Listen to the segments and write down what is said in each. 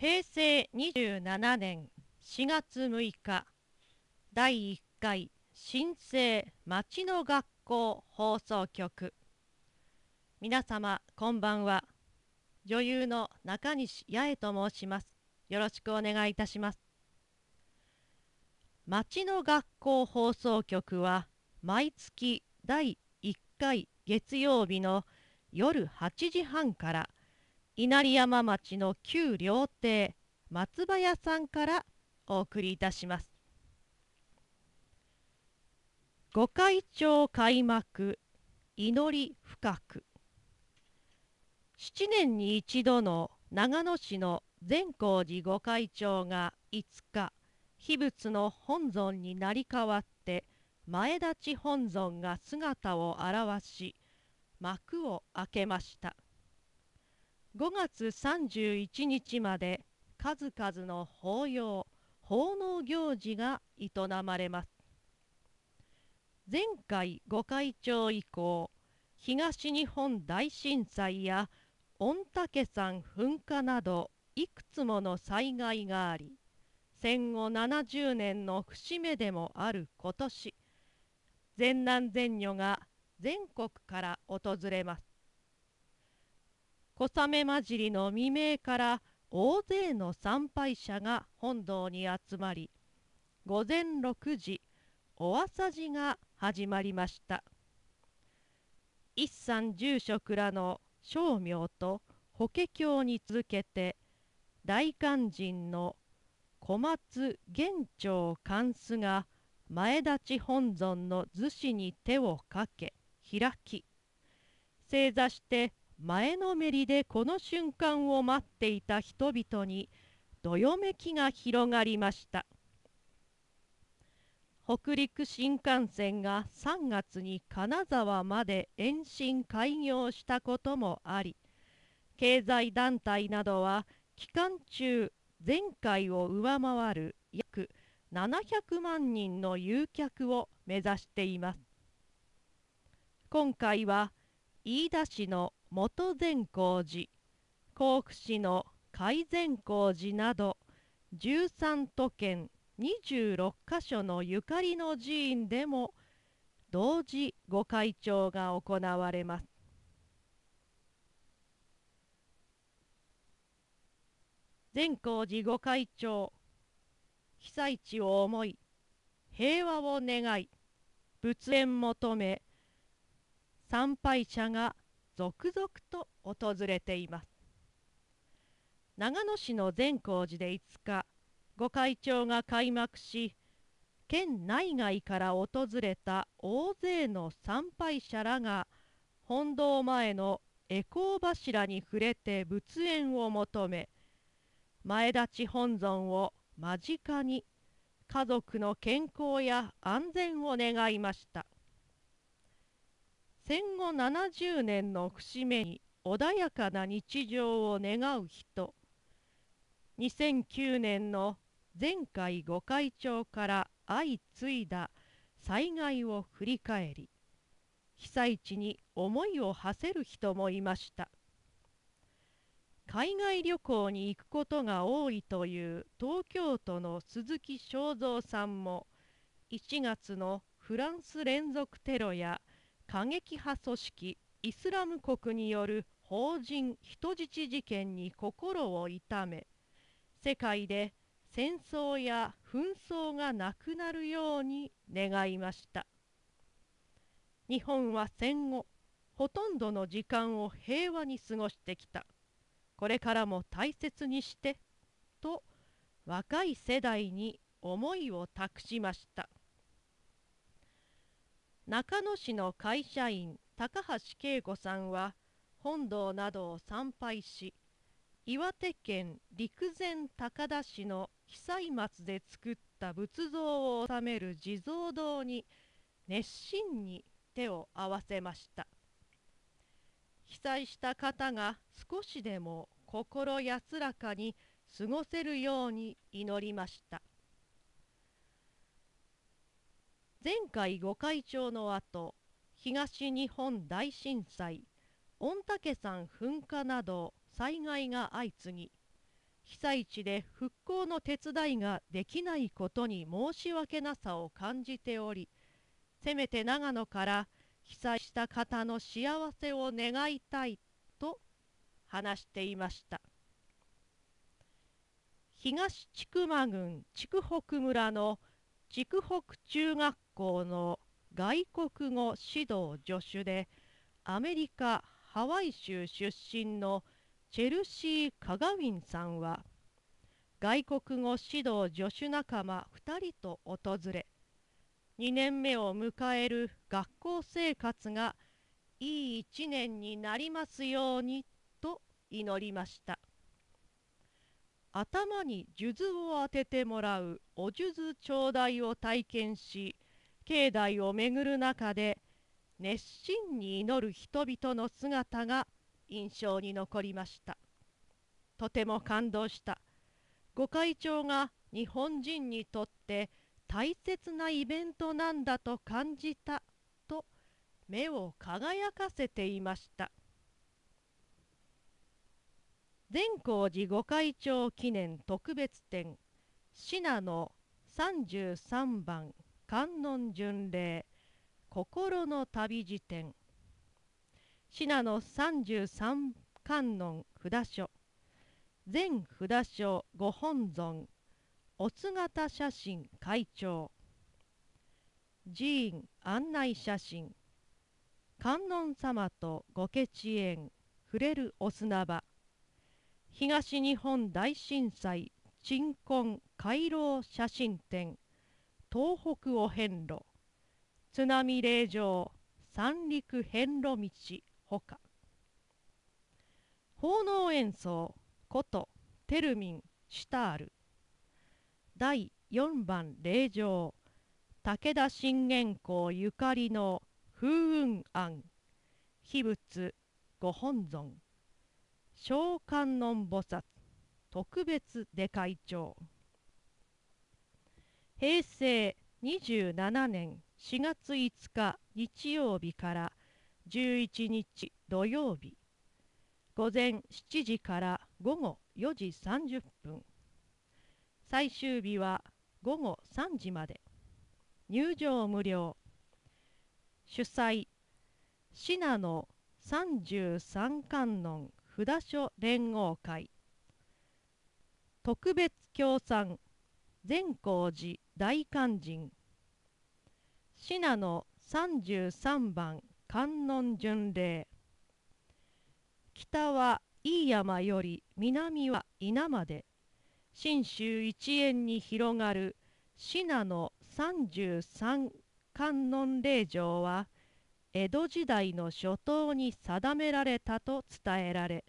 平成27年4月6日第1回新生町の学校放送局皆様こんばんは女優の中西八重と申しますよろしくお願いいたします町の学校放送局は毎月第1回月曜日の夜8時半から稲荷山町の旧料亭松葉屋さんからお送りいたします御開帳開幕祈り深く7年に一度の長野市の善光寺御開帳が5日秘仏の本尊になり代わって前立本尊が姿を現し幕を開けました。5月31日まで数々の法要、奉納行事が営まれます。前回御会長以降、東日本大震災や御嶽山噴火などいくつもの災害があり、戦後70年の節目でもある今年、全男全女が全国から訪れます。小雨混じりの未明から大勢の参拝者が本堂に集まり午前6時お朝寺が始まりました一山住職らの称名と法華経に続けて大勧人の小松玄長貫主が前立ち本尊の厨子に手をかけ開き正座して前のめりでこの瞬間を待っていた人々にどよめきが広がりました北陸新幹線が3月に金沢まで延伸開業したこともあり経済団体などは期間中前回を上回る約700万人の誘客を目指しています今回は飯田市の元善光寺甲府市の海善光寺など13都県26箇所のゆかりの寺院でも同時ご開帳が行われます。善光寺御開帳被災地を思い平和を願い仏縁求め参拝者が続々と訪れています長野市の善光寺で5日御開帳が開幕し県内外から訪れた大勢の参拝者らが本堂前の恵光柱に触れて仏縁を求め前立本尊を間近に家族の健康や安全を願いました。戦後70年の節目に穏やかな日常を願う人2009年の前回ご会長から相次いだ災害を振り返り被災地に思いを馳せる人もいました海外旅行に行くことが多いという東京都の鈴木正蔵さんも1月のフランス連続テロや過激派組織イスラム国による法人人質事件に心を痛め世界で戦争や紛争がなくなるように願いました日本は戦後ほとんどの時間を平和に過ごしてきたこれからも大切にしてと若い世代に思いを託しました中野市の会社員高橋恵子さんは本堂などを参拝し岩手県陸前高田市の被災松で作った仏像を収める地蔵堂に熱心に手を合わせました被災した方が少しでも心安らかに過ごせるように祈りました前回ご会長の後、東日本大震災、御嶽山噴火など災害が相次ぎ、被災地で復興の手伝いができないことに申し訳なさを感じており、せめて長野から被災した方の幸せを願いたいと話していました。東千曲郡筑北村の筑北中学校の外国語指導助手でアメリカ・ハワイ州出身のチェルシー・カガウィンさんは外国語指導助手仲間2人と訪れ2年目を迎える学校生活がいい1年になりますようにと祈りました頭に数珠を当ててもらうお数珠頂戴を体験し境内を巡る中で熱心に祈る人々の姿が印象に残りましたとても感動した御開帳が日本人にとって大切なイベントなんだと感じたと目を輝かせていました善光寺御開帳記念特別展信濃33番観音巡礼心の旅辞典信濃三十三観音札所全札所ご本尊お姿写真会長寺院案内写真観音様とご家知縁触れるお砂場東日本大震災鎮魂回廊写真展東北を遍路津波霊場三陸遍路道ほか奉納演奏とテルミンシュタール第4番霊場武田信玄公ゆかりの風雲庵秘仏ご本尊小観音菩薩特別で会長平成27年4月5日日曜日から11日土曜日午前7時から午後4時30分最終日は午後3時まで入場無料主催信濃三十三観音札所連合会特別協賛善光寺大勧進信濃33番観音巡礼北は飯山より南は稲まで信州一円に広がる信濃33観音霊場は江戸時代の初頭に定められたと伝えられ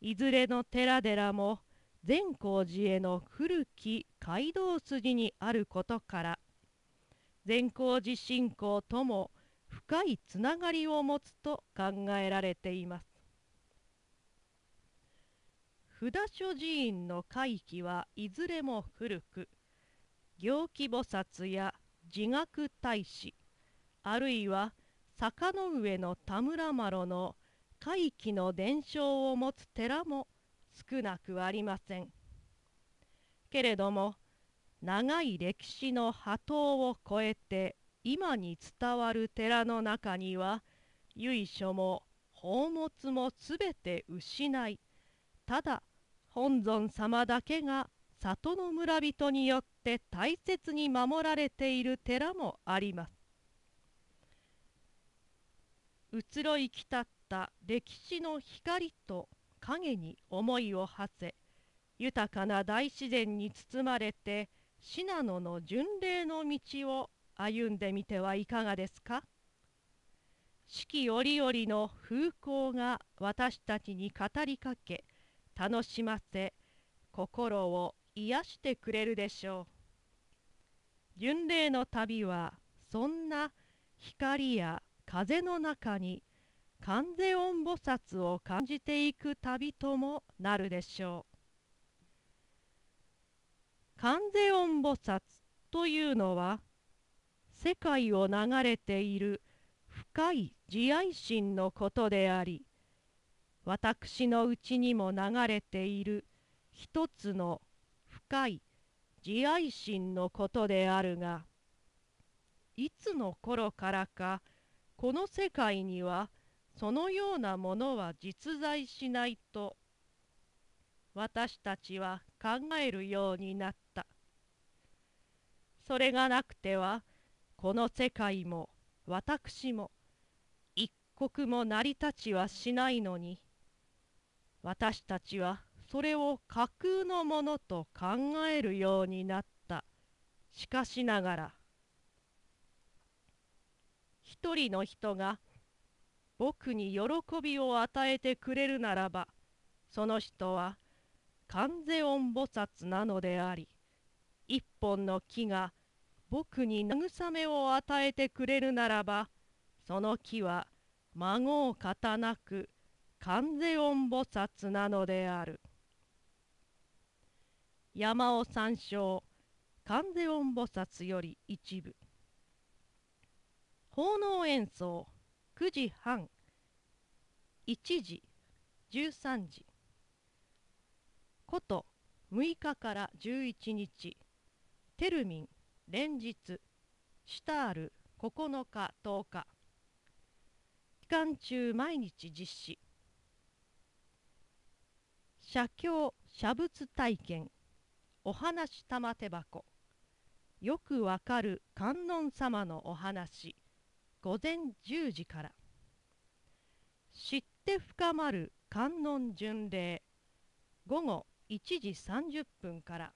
いずれの寺々も善光寺への古き街道筋にあることから善光寺信仰とも深いつながりを持つと考えられています札所寺院の回帰はいずれも古く行基菩薩や自学大使あるいは坂の上の田村麻呂の回帰の伝承を持つ寺も少なくありませんけれども長い歴史の波頭を超えて今に伝わる寺の中には由緒も宝物もすべて失いただ本尊様だけが里の村人によって大切に守られている寺もあります移ろいきたった歴史の光と影に思いを馳せ豊かな大自然に包まれて信濃の巡礼の道を歩んでみてはいかがですか四季折々の風光が私たちに語りかけ楽しませ心を癒してくれるでしょう巡礼の旅はそんな光や風の中に観世音菩薩を感じていく旅ともなるでしょう。観世音菩薩というのは世界を流れている深い慈愛心のことであり私のうちにも流れている一つの深い慈愛心のことであるがいつの頃からかこの世界にはそのようなものは実在しないと私たちは考えるようになったそれがなくてはこの世界も私も一刻も成り立ちはしないのに私たちはそれを架空のものと考えるようになったしかしながら一人の人が僕に喜びを与えてくれるならばその人は観世音菩薩なのであり一本の木が僕に慰めを与えてくれるならばその木は孫を方なく観世音菩薩なのである山尾参照観世音菩薩より一部奉納演奏9時半1時13時こと6日から11日テルミン連日シュタール9日10日期間中毎日実施写経写仏体験お話玉手箱よくわかる観音様のお話午前10時から知って深まる観音巡礼午後1時30分から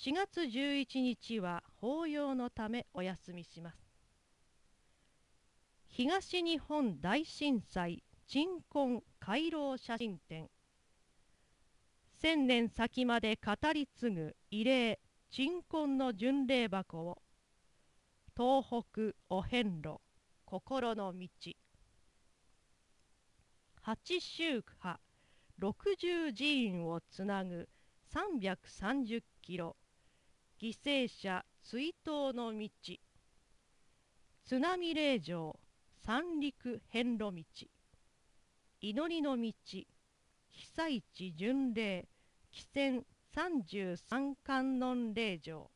4月11日は法要のためお休みします東日本大震災鎮魂回廊写真展千年先まで語り継ぐ慰霊鎮魂の巡礼箱を東北お遍路心の道八周波60寺院をつなぐ330キロ犠牲者追悼の道津波霊場三陸遍路道祈りの道被災地巡礼汽船33観音霊場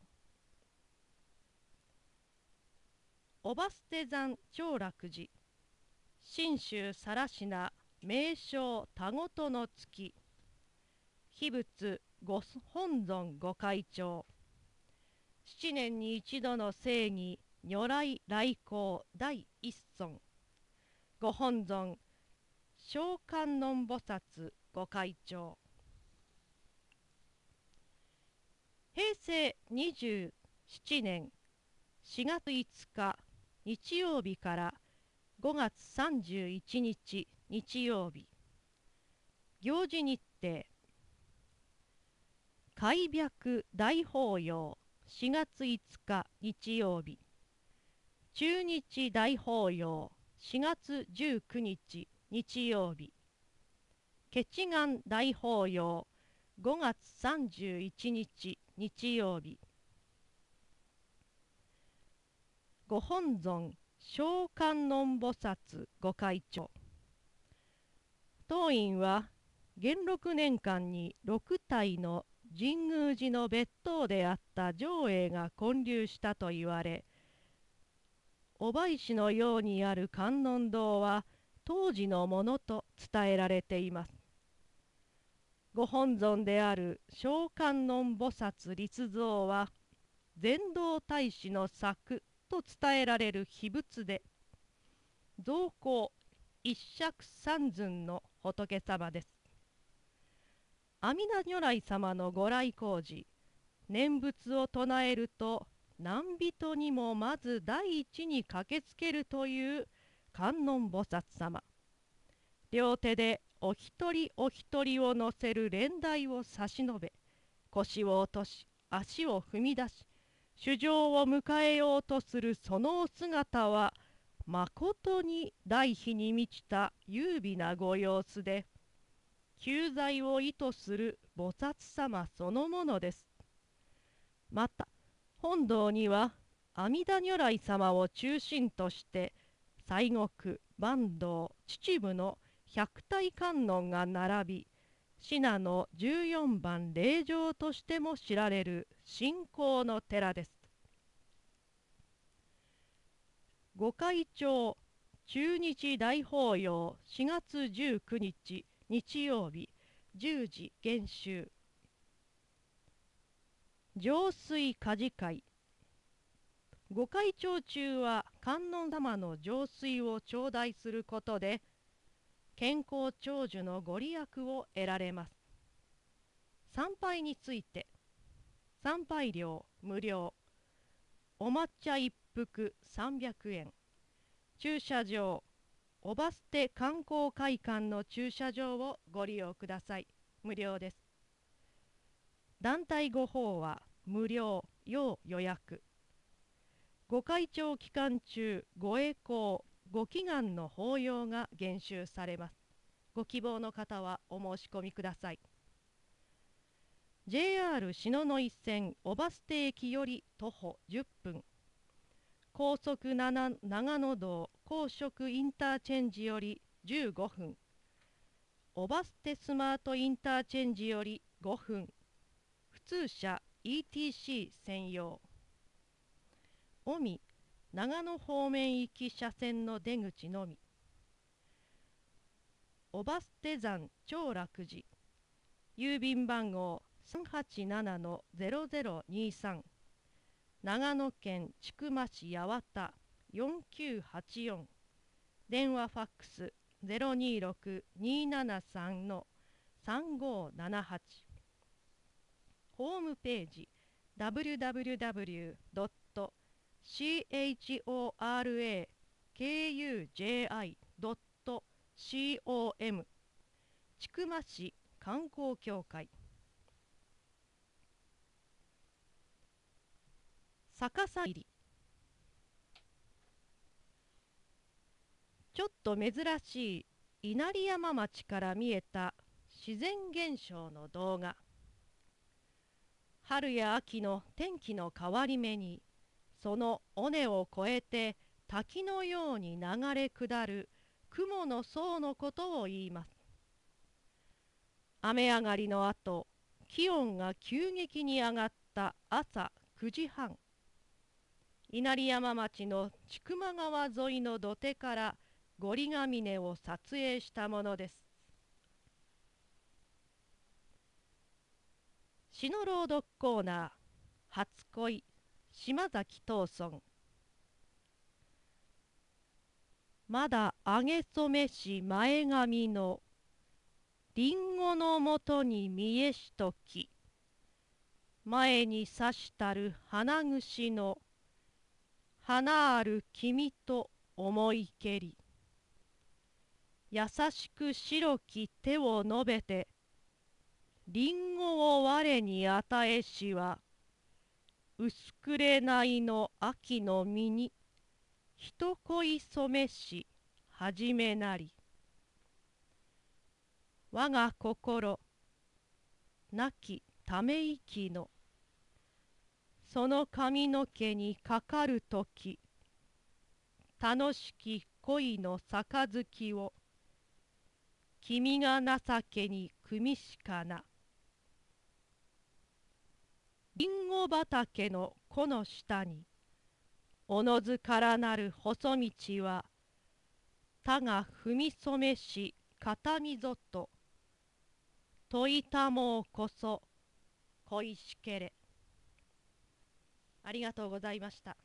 おばすて山長楽寺信州更科名称田ごとの月秘仏ご本尊御開帳七年に一度の正義如来来光第一尊ご本尊小観音菩薩御開帳平成27年4月5日日曜日から5月31日日曜日行事日程開白大法要4月5日日曜日中日大法要4月19日日曜日ケチガン大法要5月31日日曜日ご本尊召観音菩薩御開帳当院は元禄年間に6体の神宮寺の別当であった上映が建立したといわれおばいのようにある観音堂は当時のものと伝えられています。ご本尊である召観音菩薩立像は禅道大師の作と伝えられる秘仏で造行一尺三寸の仏様です阿弥陀如来様のご来光寺念仏を唱えると何人にもまず第一に駆けつけるという観音菩薩様両手でお一人お一人を乗せる連台を差し伸べ腰を落とし足を踏み出し主情を迎えようとするそのお姿はまことに大悲に満ちた優美なご様子で救済を意図する菩薩様そのものですまた本堂には阿弥陀如来様を中心として西国坂東秩父の百体観音が並び信濃十四番霊場としても知られる信仰の寺です御開長中日大法要4月19日日曜日10時減収浄水家事会御開長中は観音様の浄水を頂戴することで健康長寿のご利益を得られます参拝について参拝料無料お抹茶一服300円駐車場おバステ観光会館の駐車場をご利用ください無料です団体ご訪は無料要予約ご会長期間中ご栄光ご祈願の法要が減収されますご希望の方はお申し込みください JR 篠ノ井線小バス停駅より徒歩10分高速長野道高速インターチェンジより15分小バス停スマートインターチェンジより5分普通車 ETC 専用尾身長野方面行き車線の出口のみ小バステ山長楽寺郵便番号の長野県千曲市八幡4984電話ファックス026273の3578ホームページ www.chorakuji.com 千曲市観光協会逆さ入りちょっと珍しい稲荷山町から見えた自然現象の動画春や秋の天気の変わり目にその尾根を越えて滝のように流れ下る雲の層のことを言います雨上がりのあと気温が急激に上がった朝9時半稲荷山町の千曲川沿いの土手から五里ミネを撮影したものです詩の朗読コーナー「初恋島崎藤村」まだ揚げ染めし前髪のりんごのもとに見えしとき前にさしたる花串の花ある君と思いけり優しく白き手を述べてりんごを我に与えしは薄くれないの秋の実に人恋染めし始めなり我が心亡きため息のその髪の毛にかかるとき楽しき恋の杯を君が情けに組みしかなりんご畑の木の下におのずからなる細道は他が踏み染めし片溝と問いたもうこそ恋しけれありがとうございました。